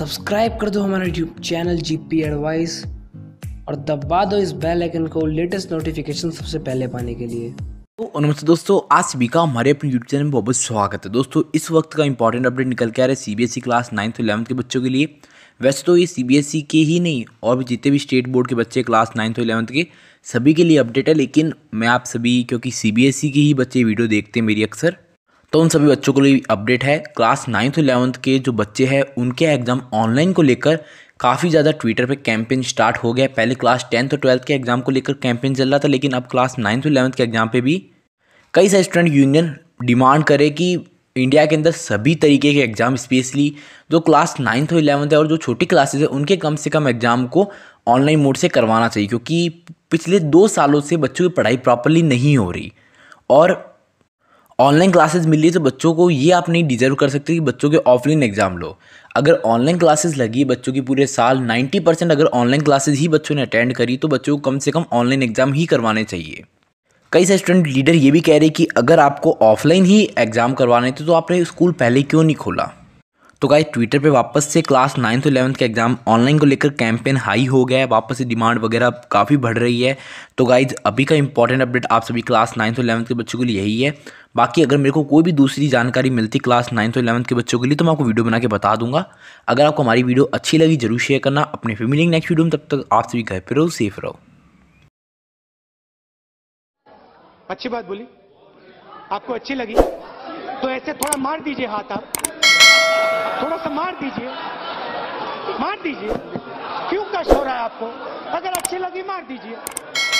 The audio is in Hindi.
सब्सक्राइब कर दो हमारा YouTube channel G P advice और दबा दो इस बेल आइकन को लेटेस्ट नोटिफिकेशन सबसे पहले पाने के लिए तो नमस्ते दोस्तों आज सभी का हमारे अपने यूट्यूब चैनल में बहुत बहुत स्वागत है दोस्तों इस वक्त का इंपॉर्टेंट अपडेट निकल के आ रहा है CBSE class ninth to eleventh के बच्चों के लिए वैसे तो ये सीबीएसई e के ही नहीं और भी जितने भी स्टेट बोर्ड के बच्चे क्लास नाइन्थ और इलेवंथ के सभी के लिए अपडेट है लेकिन मैं आप सभी क्योंकि सीबीएसई e के ही बच्चे वीडियो देखते हैं मेरी अक्सर तो उन सभी बच्चों के लिए अपडेट है क्लास नाइन्थ इलेवंथ के जो बच्चे हैं उनके एग्ज़ाम ऑनलाइन को लेकर काफ़ी ज़्यादा ट्विटर पे कैंपेन स्टार्ट हो गया पहले क्लास टेंथ और ट्वेल्थ के एग्ज़ाम को लेकर कैंपेन चल रहा था लेकिन अब क्लास नाइन्थ इलेवंथ के एग्ज़ाम पे भी कई सारे स्टूडेंट यूनियन डिमांड करे कि इंडिया के अंदर सभी तरीके के एग्ज़ाम स्पेशली जो क्लास नाइन्थ और इलेवंथ है और जो छोटी क्लासेज है उनके कम से कम एग्ज़ाम को ऑनलाइन मोड से करवाना चाहिए क्योंकि पिछले दो सालों से बच्चों की पढ़ाई प्रॉपरली नहीं हो रही और ऑनलाइन क्लासेस मिल रही है तो बच्चों को ये आप नहीं डिजर्व कर सकते कि बच्चों के ऑफलाइन एग्ज़ाम लो अगर ऑनलाइन क्लासेस लगी बच्चों की पूरे साल 90 परसेंट अगर ऑनलाइन क्लासेस ही बच्चों ने अटेंड करी तो बच्चों को कम से कम ऑनलाइन एग्ज़ाम ही करवाने चाहिए कई से स्टूडेंट लीडर ये भी कह रहे कि अगर आपको ऑफलाइन ही एग्ज़ाम करवाने थे तो आपने स्कूल पहले क्यों नहीं खोला तो गाइज ट्विटर पे वापस से क्लास नाइन्थ और इलेवंथ का एग्ज़ाम ऑनलाइन को लेकर कैंपेन हाई हो गया है वापस से डिमांड वगैरह काफ़ी बढ़ रही है तो गाइज अभी का इंपॉर्टेंट अपडेट आप सभी क्लास नाइन्थ और इलेवंथ के बच्चों के लिए यही है बाकी अगर मेरे को कोई भी दूसरी जानकारी मिलती क्लास नाइन्थ और इलेवंथ के बच्चों के लिए तो मैं आपको वीडियो बना के बता दूंगा अगर आपको हमारी वीडियो अच्छी लगी जरूर शेयर करना अपने फिर मिलेंगे नेक्स्ट वीडियो में तब तक आप सभी घर पर रहो सेफ रहो अच्छी बात बोली आपको अच्छी लगी तो ऐसे थोड़ा मार दीजिए हाथ आप थोड़ा सा मार दीजिए मार दीजिए क्यों कष्ट हो रहा है आपको अगर अच्छी लगी मार दीजिए